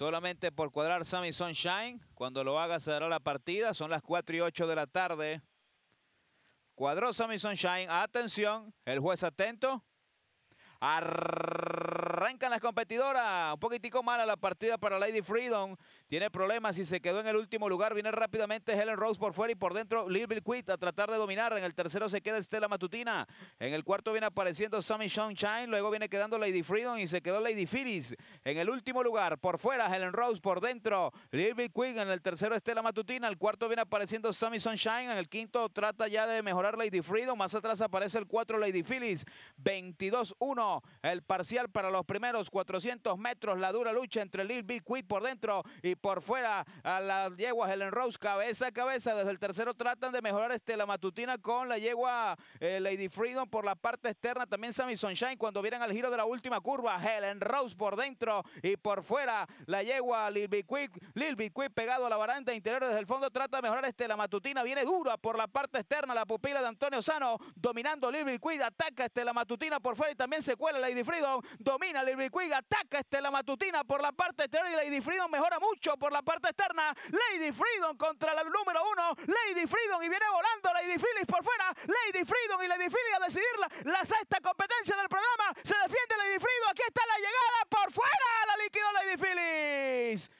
Solamente por cuadrar Sammy Sunshine. Cuando lo haga se dará la partida. Son las 4 y 8 de la tarde. Cuadró Sammy Sunshine. Atención. El juez atento. Arrancan las competidoras. Un poquitico mala la partida para Lady Freedom. Tiene problemas y se quedó en el último lugar. Viene rápidamente Helen Rose por fuera y por dentro Bill Quit a tratar de dominar. En el tercero se queda Estela Matutina. En el cuarto viene apareciendo Sammy Sunshine. Luego viene quedando Lady Freedom y se quedó Lady Phyllis. En el último lugar, por fuera Helen Rose, por dentro Bill Quit. En el tercero Estela Matutina. En el cuarto viene apareciendo Sammy Sunshine. En el quinto trata ya de mejorar Lady Freedom. Más atrás aparece el cuatro Lady Phyllis. 22-1 el parcial para los primeros 400 metros. La dura lucha entre Lil Big Quid por dentro y por fuera a la yegua Helen Rose. Cabeza a cabeza. Desde el tercero tratan de mejorar este, la matutina con la yegua eh, Lady Freedom por la parte externa. También Sammy Sunshine cuando vienen al giro de la última curva. Helen Rose por dentro y por fuera la yegua Lil Big Quid. Lil pegado a la baranda interior desde el fondo. Trata de mejorar este, la matutina. Viene dura por la parte externa. La pupila de Antonio Sano dominando Lil Big Quid. Ataca este, la matutina por fuera y también se cuela Lady Freedom. Domina Lady Freedom, ataca este la matutina por la parte exterior y Lady Freedom mejora mucho por la parte externa. Lady Freedom contra la número uno. Lady Freedom y viene volando Lady Phillips por fuera. Lady Freedom y Lady Phillips a decidir la, la sexta competencia del programa. Se defiende Lady Freedom. Aquí está la llegada por fuera. La liquidó Lady Phillips.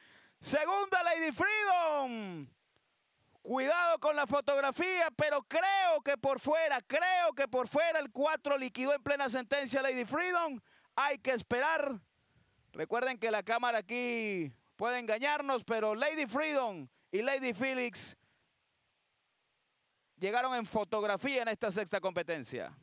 Segunda Lady Freedom. Cuidado con la fotografía, pero creo que por fuera, creo que por fuera el 4 liquidó en plena sentencia Lady Freedom. Hay que esperar. Recuerden que la cámara aquí puede engañarnos, pero Lady Freedom y Lady Felix llegaron en fotografía en esta sexta competencia.